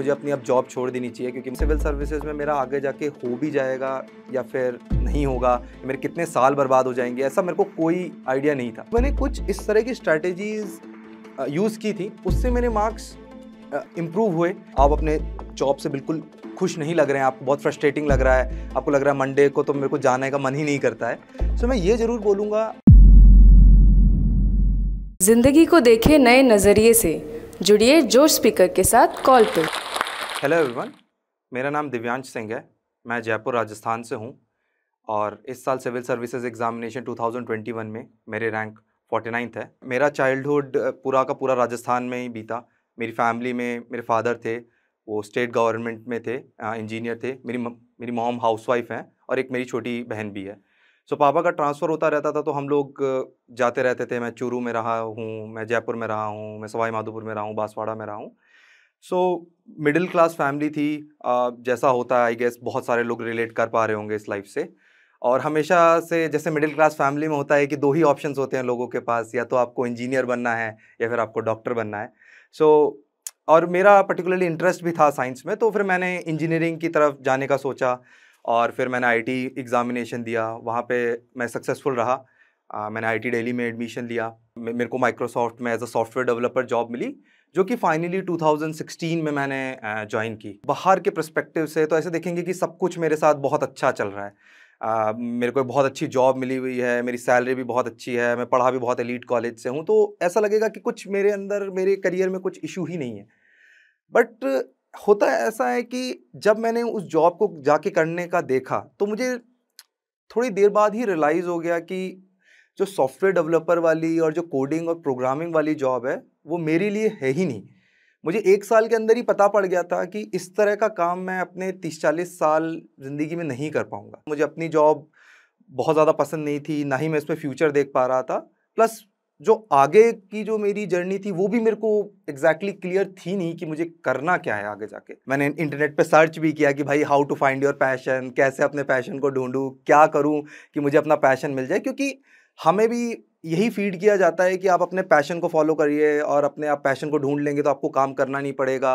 मुझे अपनी अब जॉब छोड़ देनी चाहिए क्योंकि सिविल सर्विसेज में मेरा आगे जाके हो भी जाएगा या फिर नहीं होगा मेरे कितने साल बर्बाद हो जाएंगे ऐसा मेरे को कोई आइडिया नहीं था मैंने कुछ इस तरह की स्ट्रैटेजीज यूज़ की थी उससे मेरे मार्क्स इम्प्रूव हुए आप अपने जॉब से बिल्कुल खुश नहीं लग रहे हैं आपको बहुत फ्रस्ट्रेटिंग लग रहा है आपको लग रहा है मंडे को तो मेरे को जाने का मन ही नहीं करता है सो मैं ये ज़रूर बोलूँगा ज़िंदगी को देखे नए नज़रिए से जुड़िए जोश स्पीकर के साथ कॉल पर हेलो एवरीवन मेरा नाम दिव्यांश सिंह है मैं जयपुर राजस्थान से हूँ और इस साल सिविल सर्विसेज एग्जामिनेशन 2021 में मेरे रैंक 49th है मेरा चाइल्डहुड पूरा का पूरा राजस्थान में ही बीता मेरी फैमिली में मेरे फादर थे वो स्टेट गवर्नमेंट में थे इंजीनियर थे मेरी मेरी मॉम हाउसवाइफ हैं और एक मेरी छोटी बहन भी है सो so, पापा का ट्रांसफ़र होता रहता था तो हम लोग जाते रहते थे मैं चूरू में रहा हूँ मैं जयपुर में रहा हूँ मैं सवाई माधोपुर में रहा हूँ बांसवाड़ा में रहा हूँ सो मिडिल क्लास फैमिली थी uh, जैसा होता है आई गेस बहुत सारे लोग रिलेट कर पा रहे होंगे इस लाइफ से और हमेशा से जैसे मिडिल क्लास फैमिली में होता है कि दो ही ऑप्शंस होते हैं लोगों के पास या तो आपको इंजीनियर बनना है या फिर आपको डॉक्टर बनना है सो so, और मेरा पर्टिकुलरली इंटरेस्ट भी था साइंस में तो फिर मैंने इंजीनियरिंग की तरफ जाने का सोचा और फिर मैंने आईटी एग्ज़ामिनेशन दिया वहाँ पे मैं सक्सेसफुल रहा आ, मैंने आईटी दिल्ली में एडमिशन लिया मेरे को माइक्रोसॉफ्ट में as a software developer job मिली जो कि फाइनली 2016 में मैंने ज्वाइन की बाहर के प्रस्पेक्टिव से तो ऐसे देखेंगे कि सब कुछ मेरे साथ बहुत अच्छा चल रहा है आ, मेरे को बहुत अच्छी जॉब मिली हुई है मेरी सैलरी भी बहुत अच्छी है मैं पढ़ा भी बहुत एलीट कॉलेज से हूँ तो ऐसा लगेगा कि कुछ मेरे अंदर मेरे करियर में कुछ इशू ही नहीं है बट होता ऐसा है कि जब मैंने उस जॉब को जाके करने का देखा तो मुझे थोड़ी देर बाद ही रियलाइज़ हो गया कि जो सॉफ्टवेयर डेवलपर वाली और जो कोडिंग और प्रोग्रामिंग वाली जॉब है वो मेरे लिए है ही नहीं मुझे एक साल के अंदर ही पता पड़ गया था कि इस तरह का काम मैं अपने तीस चालीस साल ज़िंदगी में नहीं कर पाऊँगा मुझे अपनी जॉब बहुत ज़्यादा पसंद नहीं थी ना ही मैं इसमें फ्यूचर देख पा रहा था प्लस जो आगे की जो मेरी जर्नी थी वो भी मेरे को एग्जैक्टली exactly क्लियर थी नहीं कि मुझे करना क्या है आगे जाके मैंने इंटरनेट पे सर्च भी किया कि भाई how to find your passion कैसे अपने पैशन को ढूंढूं क्या करूं कि मुझे अपना पैशन मिल जाए क्योंकि हमें भी यही फीड किया जाता है कि आप अपने पैशन को फॉलो करिए और अपने आप पैशन को ढूंढ लेंगे तो आपको काम करना नहीं पड़ेगा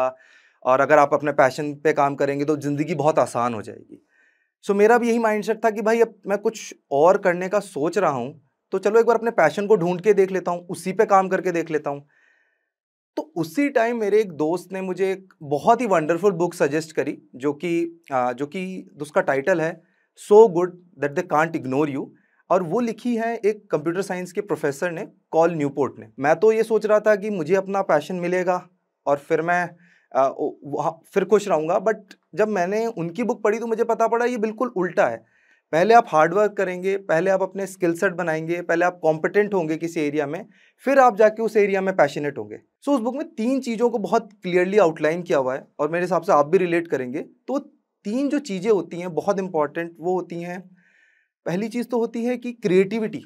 और अगर आप अपने पैशन पे काम करेंगे तो ज़िंदगी बहुत आसान हो जाएगी सो so, मेरा भी यही माइंडसेट था कि भाई अब मैं कुछ और करने का सोच रहा हूँ तो चलो एक बार अपने पैशन को ढूंढ के देख लेता हूँ उसी पे काम करके देख लेता हूँ तो उसी टाइम मेरे एक दोस्त ने मुझे एक बहुत ही वंडरफुल बुक सजेस्ट करी जो कि जो कि उसका टाइटल है so good that they can't ignore you और वो लिखी है एक कंप्यूटर साइंस के प्रोफेसर ने कॉल न्यूपोर्ट ने मैं तो ये सोच रहा था कि मुझे अपना पैशन मिलेगा और फिर मैं आ, वहाँ फिर खुश रहूँगा बट जब मैंने उनकी बुक पढ़ी तो मुझे पता पड़ा ये बिल्कुल उल्टा है पहले आप हार्डवर्क करेंगे पहले आप अपने स्किल सेट बनाएंगे पहले आप कॉम्पिटेंट होंगे किसी एरिया में फिर आप जाके उस एरिया में पैशनेट होंगे सो उस बुक में तीन चीज़ों को बहुत क्लियरली आउटलाइन किया हुआ है और मेरे हिसाब से आप भी रिलेट करेंगे तो तीन जो चीज़ें होती हैं बहुत इंपॉर्टेंट वो होती हैं पहली चीज़ तो होती है कि क्रिएटिविटी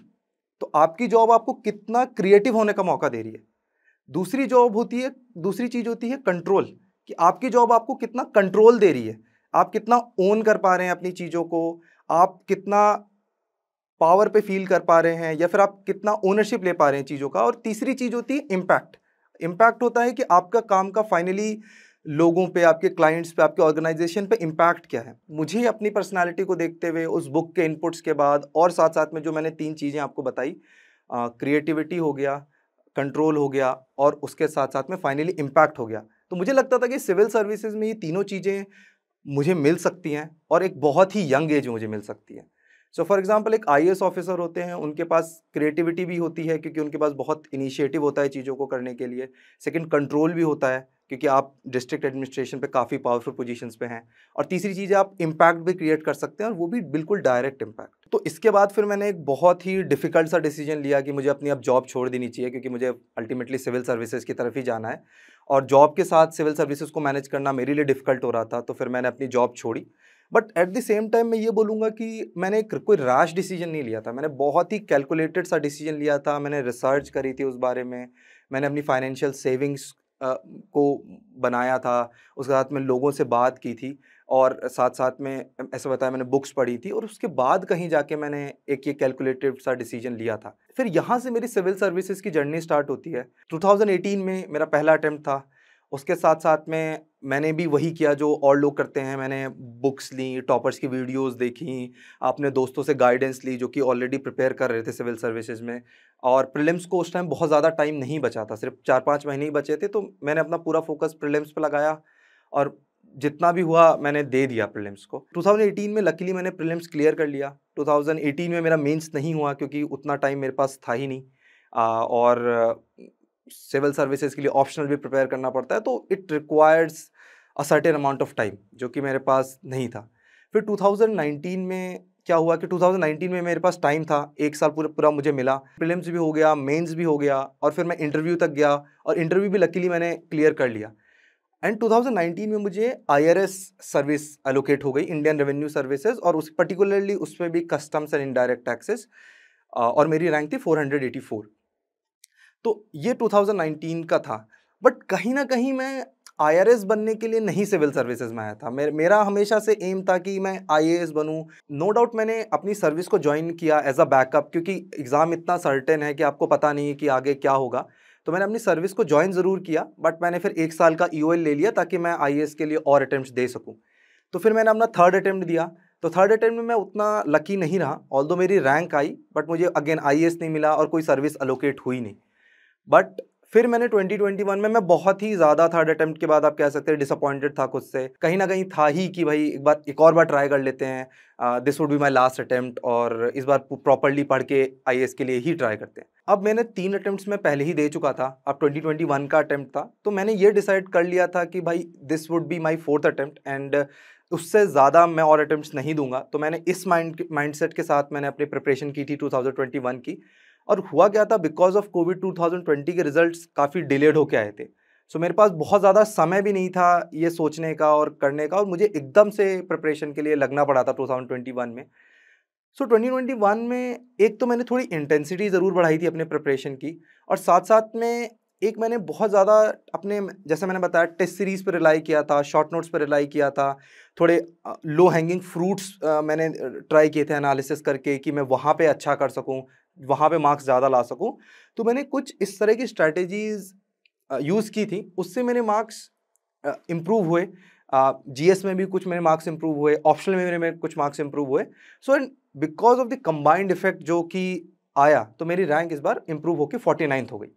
तो आपकी जॉब आपको कितना क्रिएटिव होने का मौका दे रही है दूसरी जॉब होती है दूसरी चीज़ होती है कंट्रोल कि आपकी जॉब आपको कितना कंट्रोल दे रही है आप कितना ओन कर पा रहे हैं अपनी चीज़ों को आप कितना पावर पे फील कर पा रहे हैं या फिर आप कितना ओनरशिप ले पा रहे हैं चीज़ों का और तीसरी चीज़ होती है इम्पैक्ट इम्पैक्ट होता है कि आपका काम का फाइनली लोगों पे आपके क्लाइंट्स पे आपके ऑर्गेनाइजेशन पे इम्पैक्ट क्या है मुझे अपनी पर्सनालिटी को देखते हुए उस बुक के इनपुट्स के बाद और साथ साथ में जो मैंने तीन चीज़ें आपको बताई क्रिएटिविटी हो गया कंट्रोल हो गया और उसके साथ साथ में फाइनली इम्पैक्ट हो गया तो मुझे लगता था कि सिविल सर्विसेज में ये तीनों चीज़ें मुझे मिल सकती हैं और एक बहुत ही यंग एज मुझे मिल सकती है सो फॉर एग्ज़ाम्पल एक आई ऑफिसर होते हैं उनके पास क्रिएटिविटी भी होती है क्योंकि उनके पास बहुत इनिशिएटिव होता है चीज़ों को करने के लिए सेकंड कंट्रोल भी होता है क्योंकि आप डिस्ट्रिक्ट एडमिनिस्ट्रेशन पे काफ़ी पावरफुल पोजीशंस पे हैं और तीसरी चीज़ है आप इम्पैक्ट भी क्रिएट कर सकते हैं और वो भी बिल्कुल डायरेक्ट इम्पैक्ट तो इसके बाद फिर मैंने एक बहुत ही डिफ़िकल्ट सा डिसीजन लिया कि मुझे अपनी अब जॉब छोड़ देनी चाहिए क्योंकि मुझे अल्टीमेटली सिविल सर्विसेज की तरफ ही जाना है और जॉब के साथ सिविल सर्विसेज को मैनेज करना मेरे लिए डिफ़िकल्ट हो रहा था तो फिर मैंने अपनी जॉब छोड़ी but at the same time मैं ये बोलूँगा कि मैंने एक कोई रैश डिसीजन नहीं लिया था मैंने बहुत ही कैलकुलेटेड सा डिसीजन लिया था मैंने रिसर्च करी थी उस बारे में मैंने अपनी फाइनेंशियल सेविंग्स को बनाया था उसके साथ में लोगों से बात की थी और साथ साथ में ऐसा बताया मैंने बुक्स पढ़ी थी और उसके बाद कहीं जाके मैंने एक ये कैलकुलेटिव सा डिसीजन लिया था फिर यहाँ से मेरी सिविल सर्विसेज की जर्नी स्टार्ट होती है 2018 में मेरा पहला अटैम्प्ट था उसके साथ साथ में मैंने भी वही किया जो और लोग करते हैं मैंने बुक्स ली टॉपर्स की वीडियोस देखी अपने दोस्तों से गाइडेंस ली जो कि ऑलरेडी प्रिपेयर कर रहे थे सिविल सर्विसेज में और प्रीलिम्स को उस टाइम बहुत ज़्यादा टाइम नहीं बचा था सिर्फ चार पाँच महीने ही बचे थे तो मैंने अपना पूरा फोकस प्रिलिम्स पर लगाया और जितना भी हुआ मैंने दे दिया प्रिलिम्स को 2018 में लकीली मैंने प्रिलिम्स क्लियर कर लिया 2018 में मेरा मेंस नहीं हुआ क्योंकि उतना टाइम मेरे पास था ही नहीं आ, और सिविल सर्विसेज के लिए ऑप्शनल भी प्रिपेयर करना पड़ता है तो it requires a certain amount of time जो कि मेरे पास नहीं था फिर 2019 में क्या हुआ कि 2019 में मेरे पास टाइम था एक साल पूरा पूरा मुझे मिला प्रिलिम्स भी हो गया मेंस भी हो गया और फिर मैं इंटरव्यू तक गया और इंटरव्यू भी लकीली मैंने क्लियर कर लिया एंड 2019 में मुझे आईआरएस सर्विस एलोकेट हो गई इंडियन रेवेन्यू सर्विसेज और उस पर्टिकुलरली उसमें भी कस्टम्स एंड इनडायरेक्ट टैक्सेस और मेरी रैंक थी 484 तो ये 2019 का था बट कहीं ना कहीं मैं आई बनने के लिए नहीं सिविल सर्विसेज में आया था मेर, मेरा हमेशा से एम था कि मैं आई बनूं नो no डाउट मैंने अपनी सर्विस को ज्वाइन किया एज अ बैकअप क्योंकि एग्ज़ाम इतना सर्टेन है कि आपको पता नहीं है कि आगे क्या होगा तो मैंने अपनी सर्विस को ज्वाइन ज़रूर किया बट मैंने फिर एक साल का ई e ले लिया ताकि मैं आई के लिए और अटैम्प्ट दे सकूँ तो फिर मैंने अपना थर्ड अटैम्प्ट दिया तो थर्ड अटैम्प्ट में मैं उतना लकी नहीं रहा ऑल मेरी रैंक आई बट मुझे अगेन आई नहीं मिला और कोई सर्विस अलोकेट हुई नहीं बट फिर मैंने 2021 में मैं बहुत ही ज़्यादा थर्ड अटैम्प्ट के बाद आप कह सकते हैं डिसअपॉइंटेड था खुद से कहीं ना कहीं था ही कि भाई एक बार एक और बार ट्राई कर लेते हैं this would be my last attempt और इस बार प्रॉपरली पढ़ के आई के लिए ही ट्राई करते हैं अब मैंने तीन अटैम्प्ट में पहले ही दे चुका था अब 2021 का अटैम्प्ट था तो मैंने ये डिसाइड कर लिया था कि भाई this would be my fourth attempt and उससे ज़्यादा मैं और अटैम्प्ट नहीं दूंगा तो मैंने इस माइंड माइंड के साथ मैंने अपनी प्रिपरेशन की थी टू की और हुआ क्या था बिकॉज ऑफ कोविड 2020 के रिजल्ट्स काफ़ी डिलेड होके आए थे सो so, मेरे पास बहुत ज़्यादा समय भी नहीं था ये सोचने का और करने का और मुझे एकदम से प्रिपरेशन के लिए लगना पड़ा था 2021 में सो so, 2021 में एक तो मैंने थोड़ी इंटेंसिटी ज़रूर बढ़ाई थी अपने प्रिपरेशन की और साथ साथ में एक मैंने बहुत ज़्यादा अपने जैसे मैंने बताया टेस्ट सीरीज़ पर रिलाई किया था शॉर्ट नोट्स पर रिलाई किया था थोड़े लो हैंगिंग फ्रूट्स मैंने ट्राई किए थे एनालिसिस करके कि मैं वहाँ पे अच्छा कर सकूँ वहाँ पे मार्क्स ज़्यादा ला सकूँ तो मैंने कुछ इस तरह की स्ट्रैटेजीज़ यूज़ की थी उससे मेरे मार्क्स इम्प्रूव हुए जी में भी कुछ मेरे मार्क्स इंप्रूव हुए ऑप्शनल में मेरे कुछ मार्क्स इंप्रूव हुए so and because of the combined effect जो कि आया तो मेरी रैंक इस बार इंप्रूव होकर फोर्टी नाइन्थ हो गई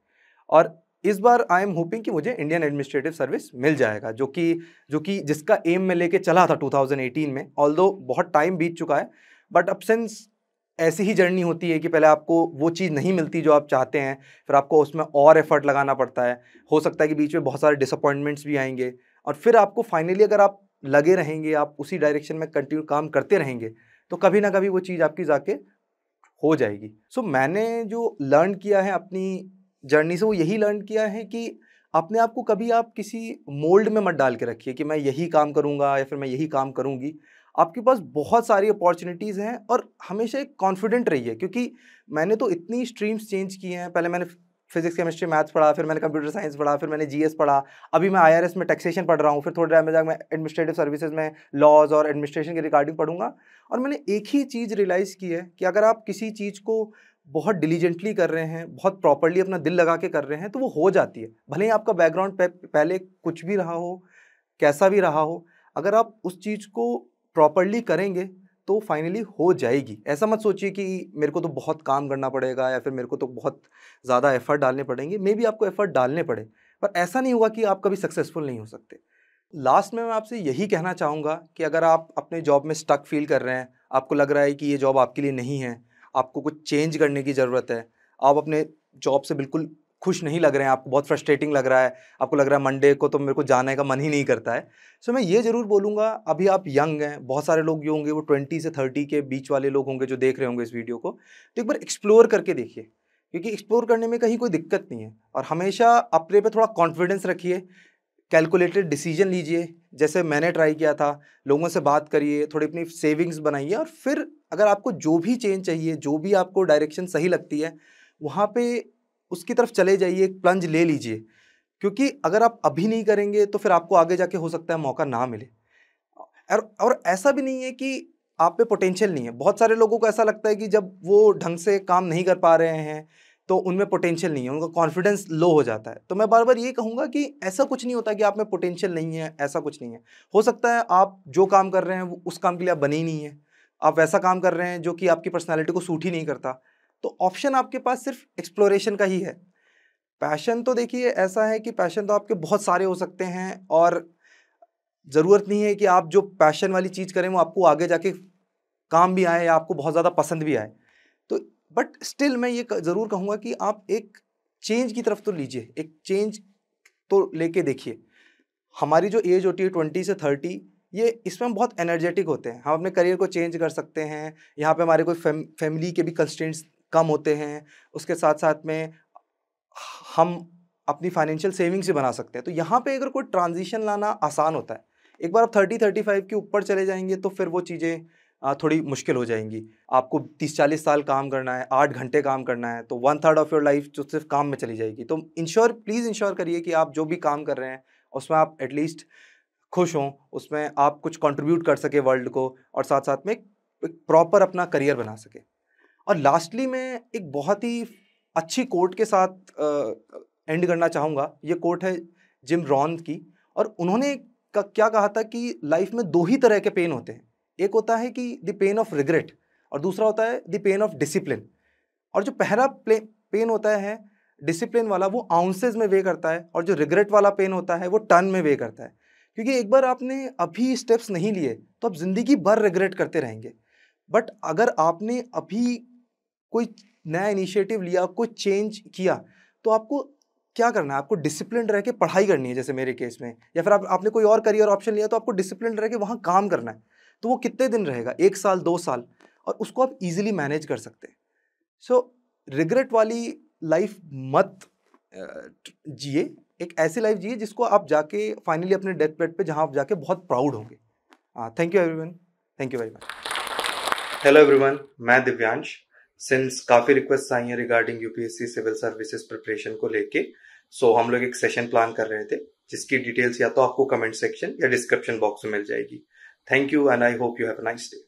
और इस बार आई एम होपिंग कि मुझे इंडियन एडमिनिस्ट्रेटिव सर्विस मिल जाएगा जो कि जो कि जिसका एम मैं लेके चला था 2018 में ऑल बहुत टाइम बीत चुका है बट अब सिंस ऐसी ही जर्नी होती है कि पहले आपको वो चीज़ नहीं मिलती जो आप चाहते हैं फिर आपको उसमें और एफर्ट लगाना पड़ता है हो सकता है कि बीच में बहुत सारे डिसअपॉइंटमेंट्स भी आएंगे और फिर आपको फाइनली अगर आप लगे रहेंगे आप उसी डायरेक्शन में कंटिन्यू काम करते रहेंगे तो कभी ना कभी वो चीज़ आपकी जाके हो जाएगी सो so, मैंने जो लर्न किया है अपनी जर्नी से वो यही लर्न किया है कि अपने आप को कभी आप किसी मोल्ड में मत डाल के रखिए कि मैं यही काम करूँगा या फिर मैं यही काम करूँगी आपके पास बहुत सारी अपॉर्चुनिटीज़ हैं और हमेशा एक कॉन्फिडेंट रहिए क्योंकि मैंने तो इतनी स्ट्रीम्स चेंज किए हैं पहले मैंने फिजिक्स केमिस्ट्री मैथ्स पढ़ा फिर मैंने कंप्यूटर साइंस पढ़ा फिर मैंने जीएस पढ़ा अभी मैं आईआरएस में टैक्सेशन पढ़ रहा हूँ फिर थोड़ी देर में जाकर मैं एडमिनिस्ट्रेटिव सर्विसेज में लॉज और एडमिनिस्ट्रेशन के रिगार्डिंग पढ़ूंगा और मैंने एक ही चीज़ रियलाइज़ की है कि अगर आप किसी चीज़ को बहुत डिलीजेंटली कर रहे हैं बहुत प्रॉपरली अपना दिल लगा के कर रहे हैं तो वो हो जाती है भले ही आपका बैकग्राउंड पहले कुछ भी रहा हो कैसा भी रहा हो अगर आप उस चीज़ को प्रॉपरली करेंगे तो फाइनली हो जाएगी ऐसा मत सोचिए कि मेरे को तो बहुत काम करना पड़ेगा या फिर मेरे को तो बहुत ज़्यादा एफ़र्ट डालने पड़ेंगे मे भी आपको एफ़र्ट डालने पड़े पर ऐसा नहीं हुआ कि आप कभी सक्सेसफुल नहीं हो सकते लास्ट में मैं आपसे यही कहना चाहूँगा कि अगर आप अपने जॉब में स्टक फील कर रहे हैं आपको लग रहा है कि ये जॉब आपके लिए नहीं है आपको कुछ चेंज करने की ज़रूरत है आप अपने जॉब से बिल्कुल खुश नहीं लग रहे हैं आपको बहुत फ्रस्ट्रेटिंग लग रहा है आपको लग रहा है मंडे को तो मेरे को जाने का मन ही नहीं करता है सो so, मैं ये ज़रूर बोलूँगा अभी आप यंग हैं बहुत सारे लोग ये होंगे वो ट्वेंटी से थर्टी के बीच वाले लोग होंगे जो देख रहे होंगे इस वीडियो को तो एक बार एक्सप्लोर करके देखिए क्योंकि एक्सप्लोर करने में कहीं कोई दिक्कत नहीं है और हमेशा अपने पे थोड़ा कॉन्फिडेंस रखिए कैलकुलेटेड डिसीजन लीजिए जैसे मैंने ट्राई किया था लोगों से बात करिए थोड़ी अपनी सेविंग्स बनाइए और फिर अगर आपको जो भी चेंज चाहिए जो भी आपको डायरेक्शन सही लगती है वहाँ पे उसकी तरफ चले जाइए एक प्लंज ले लीजिए क्योंकि अगर आप अभी नहीं करेंगे तो फिर आपको आगे जाके हो सकता है मौका ना मिले और और ऐसा भी नहीं है कि आप पे पोटेंशियल नहीं है बहुत सारे लोगों को ऐसा लगता है कि जब वो ढंग से काम नहीं कर पा रहे हैं तो उनमें पोटेंशियल नहीं है उनका कॉन्फिडेंस लो हो जाता है तो मैं बार बार ये कहूँगा कि ऐसा कुछ नहीं होता कि आप में पोटेंशियल नहीं है ऐसा कुछ नहीं है हो सकता है आप जो काम कर रहे हैं उस काम के लिए आप बने ही नहीं है आप वैसा काम कर रहे हैं जो कि आपकी पर्सनैलिटी को सूट ही नहीं करता तो ऑप्शन आपके पास सिर्फ एक्सप्लोरेशन का ही है पैशन तो देखिए ऐसा है कि पैशन तो आपके बहुत सारे हो सकते हैं और ज़रूरत नहीं है कि आप जो पैशन वाली चीज़ करें वो आपको आगे जाके काम भी आए या आपको बहुत ज़्यादा पसंद भी आए बट स्टिल मैं ये ज़रूर कहूँगा कि आप एक चेंज की तरफ तो लीजिए एक चेंज तो लेके देखिए हमारी जो एज होती है ट्वेंटी से थर्टी ये इसमें हम बहुत एनर्जेटिक होते हैं हम अपने करियर को चेंज कर सकते हैं यहाँ पे हमारे कोई फैम, फैमिली के भी कंस्टेंट्स कम होते हैं उसके साथ साथ में हम अपनी फाइनेंशियल सेविंग से बना सकते हैं तो यहाँ पे अगर कोई ट्रांजिशन लाना आसान होता है एक बार आप थर्टी थर्टी फाइव के ऊपर चले जाएंगे तो फिर वो चीज़ें थोड़ी मुश्किल हो जाएंगी आपको तीस चालीस साल काम करना है आठ घंटे काम करना है तो one third of your life जो सिर्फ काम में चली जाएगी तो इंश्योर प्लीज़ इंश्योर करिए कि आप जो भी काम कर रहे हैं उसमें आप एटलीस्ट खुश हों उसमें आप कुछ कंट्रीब्यूट कर सके वर्ल्ड को और साथ साथ में एक प्रॉपर अपना करियर बना सके और लास्टली मैं एक बहुत ही अच्छी कोट के साथ एंड करना चाहूँगा ये कोर्ट है जिम रॉन की और उन्होंने का क्या कहा था कि लाइफ में दो ही तरह के पेन होते हैं एक होता है कि द पेन ऑफ रिग्रेट और दूसरा होता है द पेन ऑफ डिसिप्लिन और जो पहला पेन होता है डिसिप्लिन वाला वो आउंसेज में वे करता है और जो रिग्रेट वाला पेन होता है वो टन में वे करता है क्योंकि एक बार आपने अभी स्टेप्स नहीं लिए तो आप ज़िंदगी भर रिग्रेट करते रहेंगे बट अगर आपने अभी कोई नया इनिशिएटिव लिया कोई चेंज किया तो आपको क्या करना है आपको डिसिप्लिन रह के पढ़ाई करनी है जैसे मेरे केस में या फिर आप आपने कोई और करियर ऑप्शन लिया तो आपको डिसिप्लिन रह के वहाँ काम करना है तो वो कितने दिन रहेगा एक साल दो साल और उसको आप इजीली मैनेज कर सकते हैं सो रिग्रेट वाली लाइफ मत जिए एक ऐसी लाइफ जिए जिसको आप जाके फाइनली अपने डेथ बेड पे जहाँ आप जाके बहुत प्राउड होंगे thank you everyone thank you very much hello everyone मैं दिव्यांश सिंस काफ़ी रिक्वेस्ट आई हैं regarding UPSC civil services preparation को लेके सो so, हम लोग एक सेशन प्लान कर रहे थे जिसकी डिटेल्स या तो आपको कमेंट सेक्शन या डिस्क्रिप्शन बॉक्स में मिल जाएगी Thank you, and I hope you have a nice day.